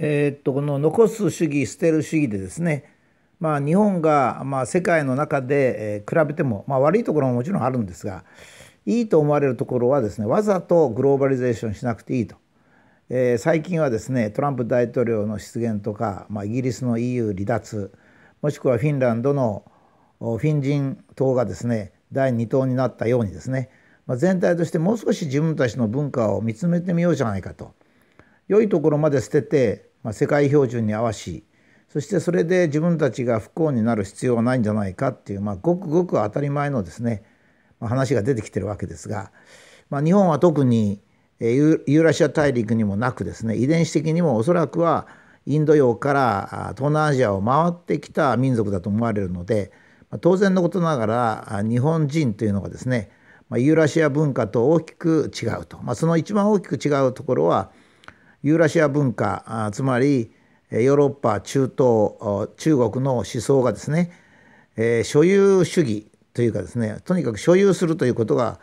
えー、っとこの残す主義捨てる主義でですね、まあ、日本が、まあ、世界の中で、えー、比べても、まあ、悪いところももちろんあるんですがいいと思われるところはですねわざとグローバリゼーションしなくていいと、えー、最近はですねトランプ大統領の出現とか、まあ、イギリスの EU 離脱もしくはフィンランドのフィン人党がですね第2党になったようにですね、まあ、全体としてもう少し自分たちの文化を見つめてみようじゃないかと良いところまで捨ててまあ、世界標準に合わしそしてそれで自分たちが不幸になる必要はないんじゃないかっていう、まあ、ごくごく当たり前のですね、まあ、話が出てきてるわけですが、まあ、日本は特にユーラシア大陸にもなくですね遺伝子的にもおそらくはインド洋から東南アジアを回ってきた民族だと思われるので当然のことながら日本人というのがですねユーラシア文化と大きく違うと、まあ、その一番大きく違うところはユーラシア文化つまりヨーロッパ中東中国の思想がですね、え所有主義というかですねとにかく所有するということが、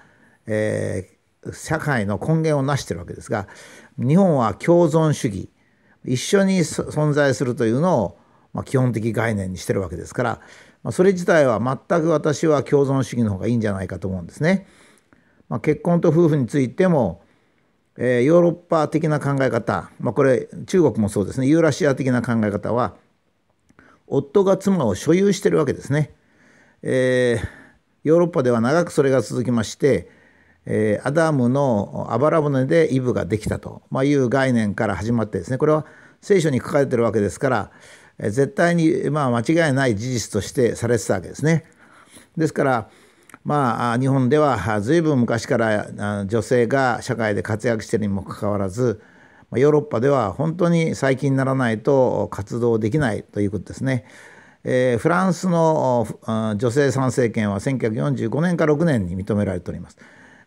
えー、社会の根源をなしてるわけですが日本は共存主義一緒に存在するというのを、まあ、基本的概念にしてるわけですから、まあ、それ自体は全く私は共存主義の方がいいんじゃないかと思うんですね。まあ、結婚と夫婦についてもえー、ヨーロッパ的な考え方、まあ、これ中国もそうですねユーラシア的な考え方は夫が妻を所有してるわけですね、えー、ヨーロッパでは長くそれが続きまして、えー、アダムのあばら骨でイブができたと、まあ、いう概念から始まってですねこれは聖書に書かれてるわけですから、えー、絶対にまあ間違いない事実としてされてたわけですね。ですからまあ、日本では随分昔から女性が社会で活躍しているにもかかわらずヨーロッパでは本当に最近にならないと活動できないということですね。えー、フランスの女性参政権は1945年か6年に認められております。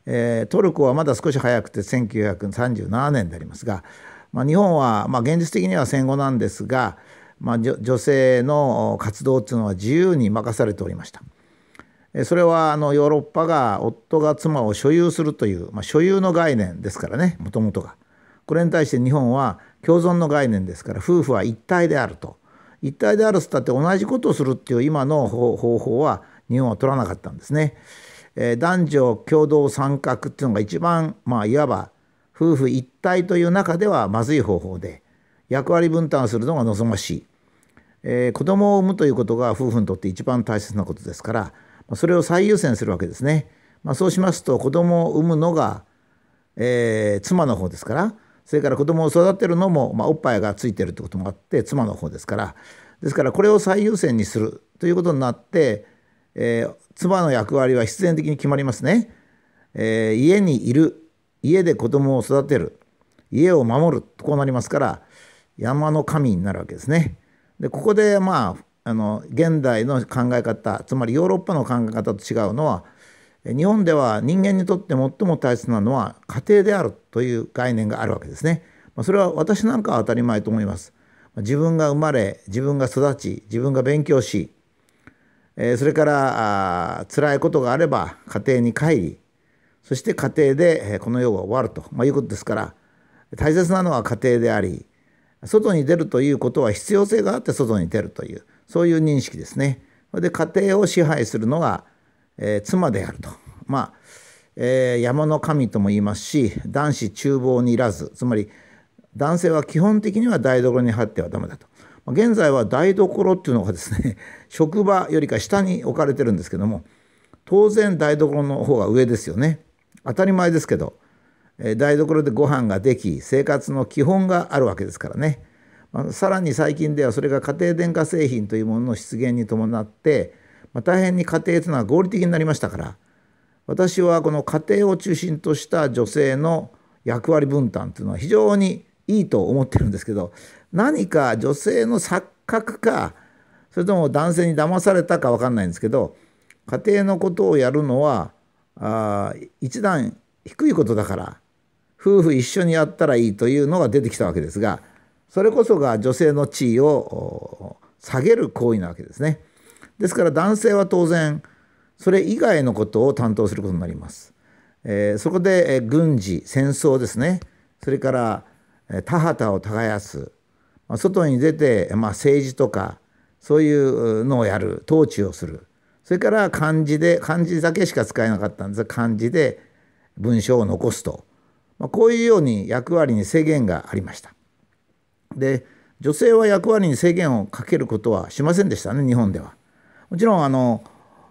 えー、トルコはまだ少し早くて1937年でありますが、まあ、日本は、まあ、現実的には戦後なんですが、まあ、女性の活動というのは自由に任されておりました。それはあのヨーロッパが夫が妻を所有するという、まあ、所有の概念ですからねもともとが。これに対して日本は共存の概念ですから夫婦は一体であると。一体であるっつったって同じことをするっていう今の方法は日本は取らなかったんですね。えー、男女共同参画っていうのが一番まあいわば夫婦一体という中ではまずい方法で役割分担するのが望ましい。えー、子供を産むということが夫婦にとって一番大切なことですからそれを最優先するわけですね。まあ、そうしますと子供を産むのが、えー、妻の方ですからそれから子供を育てるのも、まあ、おっぱいがついてるってこともあって妻の方ですからですからこれを最優先にするということになって、えー、妻の役割は必然的に決まりますね。えー、家にいる家で子供を育てる家を守るとこうなりますから山の神になるわけですね。でここでまああの現代の考え方つまりヨーロッパの考え方と違うのは日本では人間にとって最も大切なのは家庭であるという概念があるわけですね。それは私なんかは当たり前と思います。自分が生まれ自分が育ち自分が勉強しそれから辛いことがあれば家庭に帰りそして家庭でこの世が終わると、まあ、いうことですから大切なのは家庭であり外に出るということは必要性があって外に出るという。そういう認識ですね。で家庭を支配するのが、えー、妻であると。まあ、えー、山の神とも言いますし男子厨房にいらずつまり男性は基本的には台所に張ってはダメだと。ま現在は台所っていうのがですね 職場よりか下に置かれてるんですけども当然台所の方が上ですよね。当たり前ですけど、え台所でご飯ができ生活の基本があるわけですからね。さらに最近ではそれが家庭電化製品というものの出現に伴って、まあ、大変に家庭というのは合理的になりましたから私はこの家庭を中心とした女性の役割分担というのは非常にいいと思ってるんですけど何か女性の錯覚かそれとも男性に騙されたか分かんないんですけど家庭のことをやるのはあ一段低いことだから夫婦一緒にやったらいいというのが出てきたわけですが。それこそが女性の地位を下げる行為なわけですね。ですから男性は当然それ以外のことを担当することになります。えー、そこで、え軍事戦争ですねそれから、え田畑を耕す、まあ、外に出て、まあ、政治とかそういうのをやる統治をするそれから漢字で漢字だけしか使えなかったんですが漢字で文章を残すと、まあ、こういうように役割に制限がありました。で女性は役割に制限をかけることはしませんでしたね日本では。もちろんあの、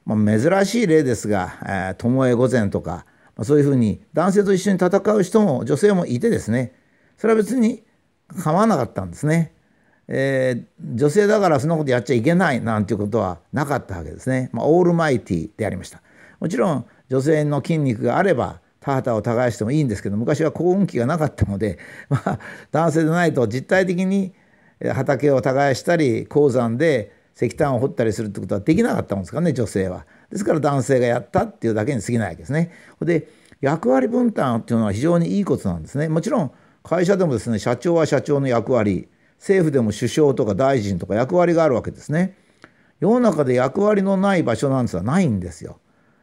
まあ、珍しい例ですが「巴、えー、御前」とか、まあ、そういうふうに男性と一緒に戦う人も女性もいてですねそれは別に構わなかったんですね。えー、女性だからそんなことやっちゃいけないなんていうことはなかったわけですね。まあ、オールマイティでありました。もちろん女性の筋肉があれば田畑を耕してもいいんですけど昔は耕運機がなかったので、まあ、男性でないと実体的に畑を耕したり鉱山で石炭を掘ったりするってことはできなかったんですかね女性は。ですから男性がやったっていうだけに過ぎないわけですね。で役割分担っていうのは非常にいいことなんですね。もちろん会社でもですね社長は社長の役割政府でも首相とか大臣とか役割があるわけですね。世の中で役割のない場所なんですはないんですよ。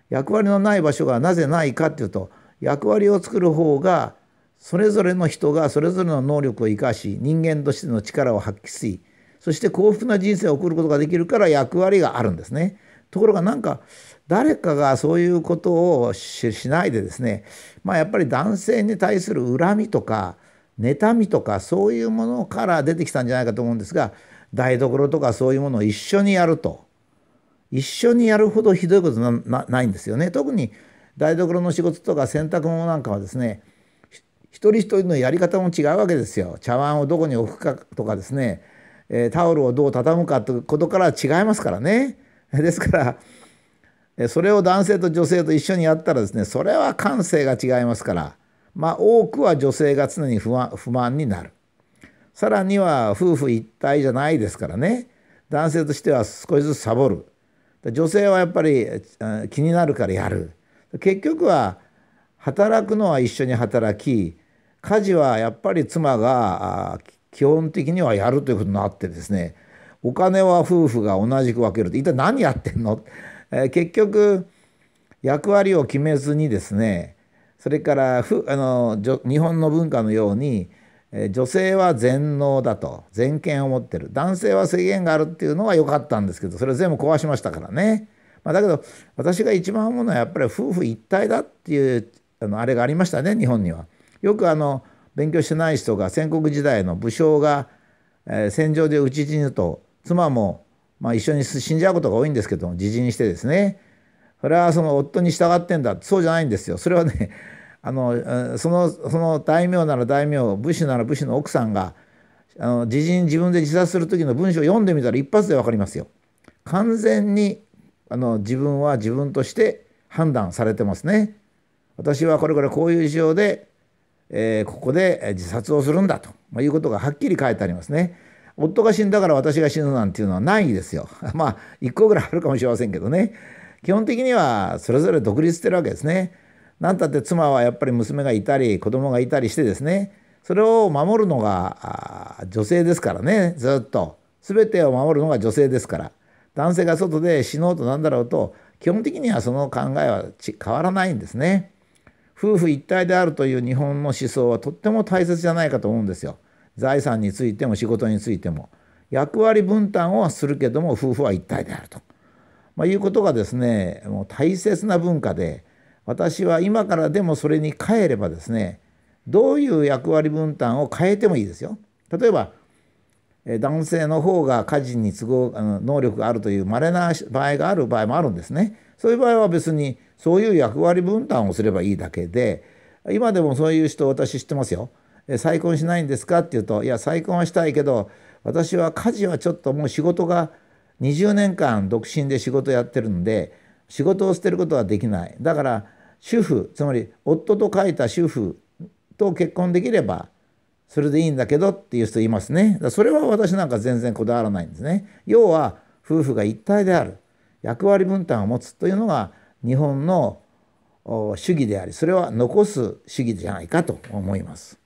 役割のない場所がなぜないかっていうと役割を作る方がそれぞれの人がそれぞれの能力を生かし人間としての力を発揮しそして幸福な人生を送ることができるから役割があるんですね。ところがなんか誰かがそういうことをしないでですねまあやっぱり男性に対する恨みとか妬みとかそういうものから出てきたんじゃないかと思うんですが台所とかそういうものを一緒にやると一緒にやるほどひどいことなないんですよね。特に台所の仕事とか洗濯物なんかはですね一人一人のやり方も違うわけですよ茶碗をどこに置くかとかですね、タオルをどう畳むかということから違いますからね ですからそれを男性と女性と一緒にやったらですねそれは感性が違いますからまあ多くは女性が常に不安不満になるさらには夫婦一体じゃないですからね男性としては少しずつサボる女性はやっぱり気になるからやる結局は働くのは一緒に働き家事はやっぱり妻が基本的にはやるということになってですねお金は夫婦が同じく分けると一体何やってんの、え結局役割を決めずにですねそれからふあの日本の文化のように女性は全能だと全権を持ってる男性は制限があるっていうのは良かったんですけどそれ全部壊しましたからね。まあ、だけど私が一番思うのはやっぱり夫婦一体だっていうあのあれがありましたね日本には。よくあの勉強してない人が戦国時代の武将が、えー、戦場で討ち死ぬと妻も、まあ、一緒に死んじゃうことが多いんですけども自陣してですねそれはその夫に従ってんだそうじゃないんですよ。それはね あのそのその大名なら大名武士なら武士の奥さんがあの自陣自分で自殺する時の文章を読んでみたら一発で分かりますよ。完全にあの自分は自分として判断されてますね。私はこれからこういう事情で、えー、ここで自殺をするんだと、いうことがはっきり書いてありますね。夫が死んだから私が死ぬなんていうのはないですよ。まあ一個ぐらいあるかもしれませんけどね。基本的にはそれぞれ独立してるわけですね。なんたって妻はやっぱり娘がいたり子供がいたりしてですねそれを守るのが女性ですからねずっと全てを守るのが女性ですから。男性が外で死のうとなんだろうと基本的にはその考えは変わらないんですね。夫婦一体であるという日本の思想はとっても大切じゃないかと思うんですよ。財産についても仕事についても。役割分担をするけども夫婦は一体であると、まあ、いうことがですねもう大切な文化で私は今からでもそれに変えればですねどういう役割分担を変えてもいいですよ。例えば男性の方が家事に都合あの能力があるというまれな場合がある場合もあるんですね。そういう場合は別にそういう役割分担をすればいいだけで今でもそういう人私知ってますよ。再婚しないんですかっていうといや再婚はしたいけど私は家事はちょっともう仕事が20年間独身で仕事やってるんで仕事を捨てることはできないだから主婦つまり夫と書いた主婦と結婚できればそれでいいんだけどっていう人いますね。それは私なんか全然こだわらないんですね。要は夫婦が一体である役割分担を持つというのが日本の主義でありそれは残す主義じゃないかと思います。